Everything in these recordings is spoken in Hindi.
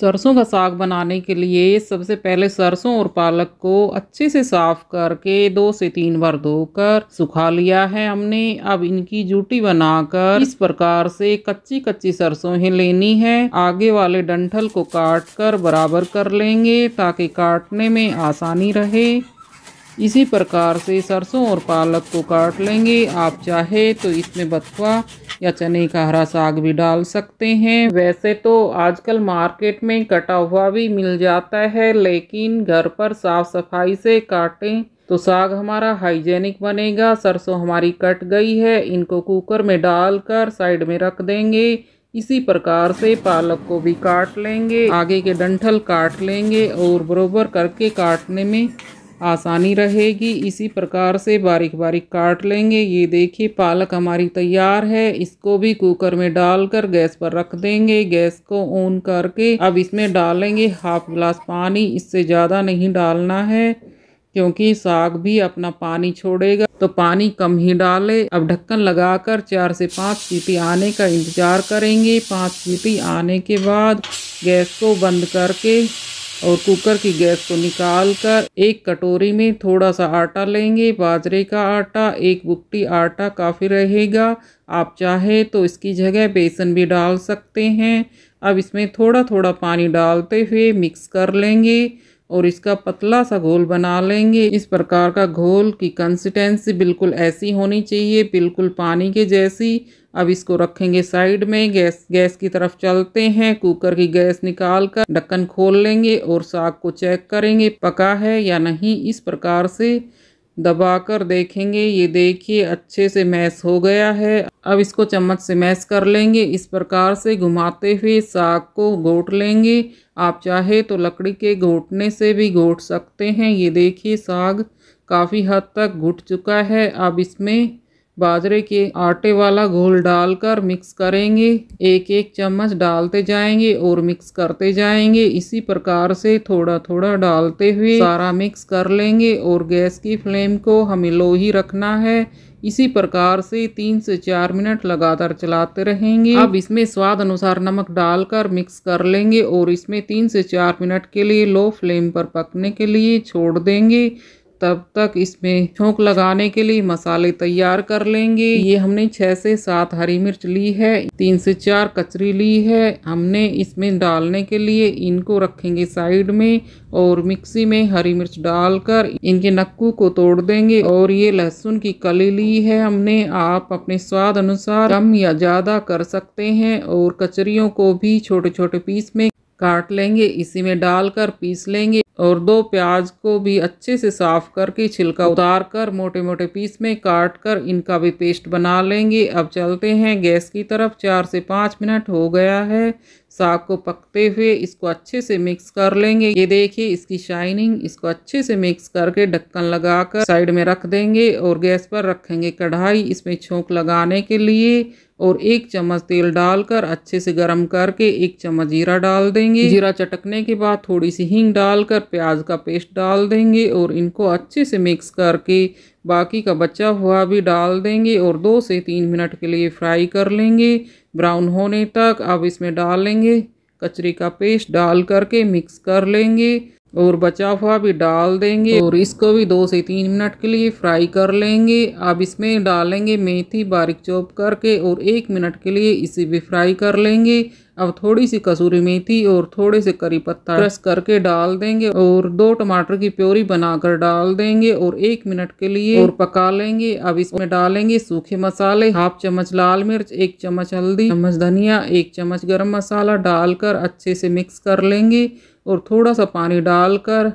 सरसों का साग बनाने के लिए सबसे पहले सरसों और पालक को अच्छे से साफ करके दो से तीन बार धोकर सुखा लिया है हमने अब इनकी जूटी बनाकर इस प्रकार से कच्ची कच्ची सरसों ही लेनी है आगे वाले डंठल को काट कर बराबर कर लेंगे ताकि काटने में आसानी रहे इसी प्रकार से सरसों और पालक को काट लेंगे आप चाहे तो इसमें बथुआ या चने का हरा साग भी डाल सकते हैं वैसे तो आजकल मार्केट में कटा हुआ भी मिल जाता है लेकिन घर पर साफ सफाई से काटें तो साग हमारा हाइजेनिक बनेगा सरसों हमारी कट गई है इनको कुकर में डालकर साइड में रख देंगे इसी प्रकार से पालक को भी काट लेंगे आगे के डंठल काट लेंगे और बरोबर करके काटने में आसानी रहेगी इसी प्रकार से बारीक बारीक काट लेंगे ये देखिए पालक हमारी तैयार है इसको भी कुकर में डालकर गैस पर रख देंगे गैस को ऑन करके अब इसमें डालेंगे हाफ ग्लास पानी इससे ज़्यादा नहीं डालना है क्योंकि साग भी अपना पानी छोड़ेगा तो पानी कम ही डाले अब ढक्कन लगाकर चार से पाँच सीटी आने का इंतज़ार करेंगे पाँच सीटी आने के बाद गैस को बंद करके और कुकर की गैस को निकाल कर एक कटोरी में थोड़ा सा आटा लेंगे बाजरे का आटा एक बुकटी आटा काफ़ी रहेगा आप चाहे तो इसकी जगह बेसन भी डाल सकते हैं अब इसमें थोड़ा थोड़ा पानी डालते हुए मिक्स कर लेंगे और इसका पतला सा घोल बना लेंगे इस प्रकार का घोल की कंसिस्टेंसी बिल्कुल ऐसी होनी चाहिए बिल्कुल पानी के जैसी अब इसको रखेंगे साइड में गैस गैस की तरफ चलते हैं कुकर की गैस निकाल कर ढक्कन खोल लेंगे और साग को चेक करेंगे पका है या नहीं इस प्रकार से दबाकर देखेंगे ये देखिए अच्छे से मैश हो गया है अब इसको चम्मच से मैश कर लेंगे इस प्रकार से घुमाते हुए साग को घोट लेंगे आप चाहे तो लकड़ी के घोटने से भी घोट सकते हैं ये देखिए साग काफ़ी हद तक घुट चुका है अब इसमें बाजरे के आटे वाला घोल डालकर मिक्स करेंगे एक एक चम्मच डालते जाएंगे और मिक्स करते जाएंगे इसी प्रकार से थोड़ा थोड़ा डालते हुए सारा मिक्स कर लेंगे और गैस की फ्लेम को हमें लो ही रखना है इसी प्रकार से तीन से चार मिनट लगातार चलाते रहेंगे अब इसमें स्वाद अनुसार नमक डालकर मिक्स कर लेंगे और इसमें तीन से चार मिनट के लिए लो फ्लेम पर पकने के लिए छोड़ देंगे तब तक इसमें छोंक लगाने के लिए मसाले तैयार कर लेंगे ये हमने छः से सात हरी मिर्च ली है तीन से चार कचरी ली है हमने इसमें डालने के लिए इनको रखेंगे साइड में और मिक्सी में हरी मिर्च डालकर इनके नक्कू को तोड़ देंगे और ये लहसुन की कली ली है हमने आप अपने स्वाद अनुसार कम या ज़्यादा कर सकते हैं और कचरियों को भी छोटे छोटे पीस में काट लेंगे इसी में डालकर पीस लेंगे और दो प्याज को भी अच्छे से साफ करके छिलका उतार कर मोटे मोटे पीस में काट कर इनका भी पेस्ट बना लेंगे अब चलते हैं गैस की तरफ चार से पाँच मिनट हो गया है साग को पकते हुए इसको अच्छे से मिक्स कर लेंगे ये देखिए इसकी शाइनिंग इसको अच्छे से मिक्स करके ढक्कन लगाकर साइड में रख देंगे और गैस पर रखेंगे कढ़ाई इसमें छोंक लगाने के लिए और एक चम्मच तेल डालकर अच्छे से गरम करके एक चम्मच जीरा डाल देंगे जीरा चटकने के बाद थोड़ी सी हींग डालकर प्याज का पेस्ट डाल देंगे और इनको अच्छे से मिक्स करके बाकी का बचा हुआ भी डाल देंगे और दो से तीन मिनट के लिए फ्राई कर लेंगे ब्राउन होने तक अब इसमें डाल लेंगे कचरे का पेस्ट डाल करके मिक्स कर लेंगे और बचा हुआ भी डाल देंगे और इसको भी दो से तीन मिनट के लिए फ्राई कर लेंगे अब इसमें डालेंगे मेथी बारीक चॉप करके और एक मिनट के लिए इसे भी फ्राई कर लेंगे अब थोड़ी सी कसूरी मेथी और थोड़े से करी पत्ता क्रश करके डाल देंगे और दो टमाटर की प्योरी बनाकर डाल देंगे और एक मिनट के लिए और पका लेंगे अब इसमें डालेंगे सूखे मसाले हाफ चम्मच लाल मिर्च एक चम्मच हल्दी चम्मच धनिया एक चम्मच गरम मसाला डालकर अच्छे से मिक्स कर लेंगे और थोड़ा सा पानी डालकर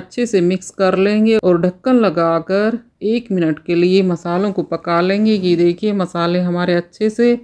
अच्छे से मिक्स कर लेंगे और ढक्कन लगाकर एक मिनट के लिए मसालों को पका लेंगे ये देखिए मसाले हमारे अच्छे से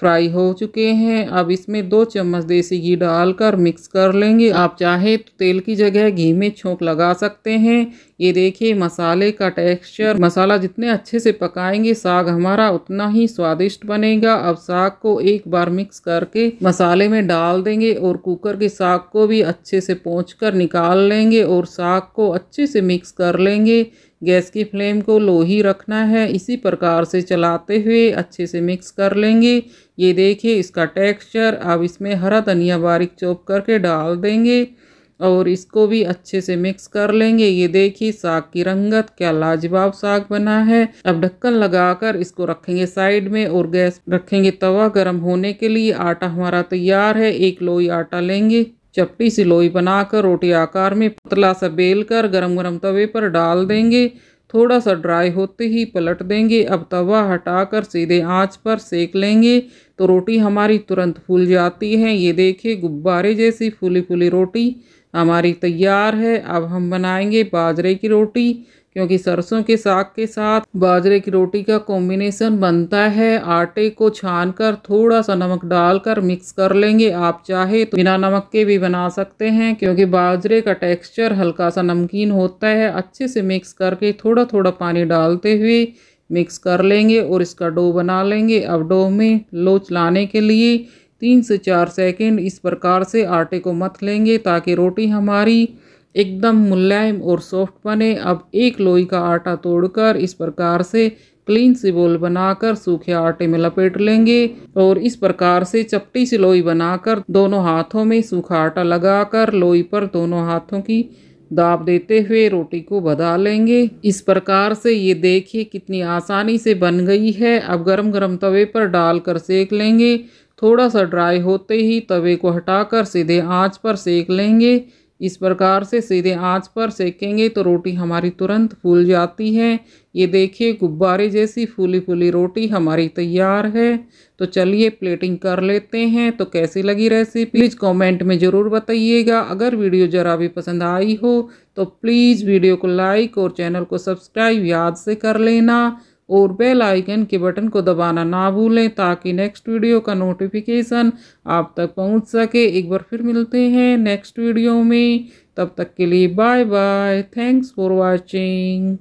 फ्राई हो चुके हैं अब इसमें दो चम्मच देसी घी डालकर मिक्स कर लेंगे आप चाहे तो तेल की जगह घी में छोंक लगा सकते हैं ये देखिए मसाले का टेक्सचर मसाला जितने अच्छे से पकाएंगे साग हमारा उतना ही स्वादिष्ट बनेगा अब साग को एक बार मिक्स करके मसाले में डाल देंगे और कुकर के साग को भी अच्छे से पोंछ कर निकाल लेंगे और साग को अच्छे से मिक्स कर लेंगे गैस की फ्लेम को लो ही रखना है इसी प्रकार से चलाते हुए अच्छे से मिक्स कर लेंगे ये देखिए इसका टेक्सचर अब इसमें हरा धनिया बारीक चॉप करके डाल देंगे और इसको भी अच्छे से मिक्स कर लेंगे ये देखिए साग की रंगत क्या लाजवाब साग बना है अब ढक्कन लगाकर इसको रखेंगे साइड में और गैस रखेंगे तवा गर्म होने के लिए आटा हमारा तैयार है एक लोई आटा लेंगे चपटी सी लोई बनाकर रोटी आकार में पतला सा बेल कर गरम गरम तवे पर डाल देंगे थोड़ा सा ड्राई होते ही पलट देंगे अब तवा हटाकर सीधे आंच पर सेक लेंगे तो रोटी हमारी तुरंत फूल जाती है ये देखिए गुब्बारे जैसी फूली फूली रोटी हमारी तैयार है अब हम बनाएंगे बाजरे की रोटी क्योंकि सरसों के साग के साथ बाजरे की रोटी का कॉम्बिनेशन बनता है आटे को छान कर थोड़ा सा नमक डालकर मिक्स कर लेंगे आप चाहे तो बिना नमक के भी बना सकते हैं क्योंकि बाजरे का टेक्सचर हल्का सा नमकीन होता है अच्छे से मिक्स करके थोड़ा थोड़ा पानी डालते हुए मिक्स कर लेंगे और इसका डो बना लेंगे अब डो में लो चलाने के लिए तीन से चार सेकंड इस प्रकार से आटे को मथ लेंगे ताकि रोटी हमारी एकदम मुलायम और सॉफ्ट बने अब एक लोई का आटा तोड़कर इस प्रकार से क्लीन सी बोल बनाकर सूखे आटे में लपेट लेंगे और इस प्रकार से चपटी सी लोई बनाकर दोनों हाथों में सूखा आटा लगाकर लोई पर दोनों हाथों की दाब देते हुए रोटी को बधा लेंगे इस प्रकार से ये देखिए कितनी आसानी से बन गई है अब गरम गरम तवे पर डालकर सेक लेंगे थोड़ा सा ड्राई होते ही तवे को हटाकर सीधे आंच पर सेक लेंगे इस प्रकार से सीधे आंच पर सेकेंगे तो रोटी हमारी तुरंत फूल जाती है ये देखिए गुब्बारे जैसी फूली फूली रोटी हमारी तैयार है तो चलिए प्लेटिंग कर लेते हैं तो कैसी लगी रेसिपी प्लीज़ कमेंट में ज़रूर बताइएगा अगर वीडियो ज़रा भी पसंद आई हो तो प्लीज़ वीडियो को लाइक और चैनल को सब्सक्राइब याद से कर लेना और बेल आइकन के बटन को दबाना ना भूलें ताकि नेक्स्ट वीडियो का नोटिफिकेशन आप तक पहुंच सके एक बार फिर मिलते हैं नेक्स्ट वीडियो में तब तक के लिए bye bye thanks for watching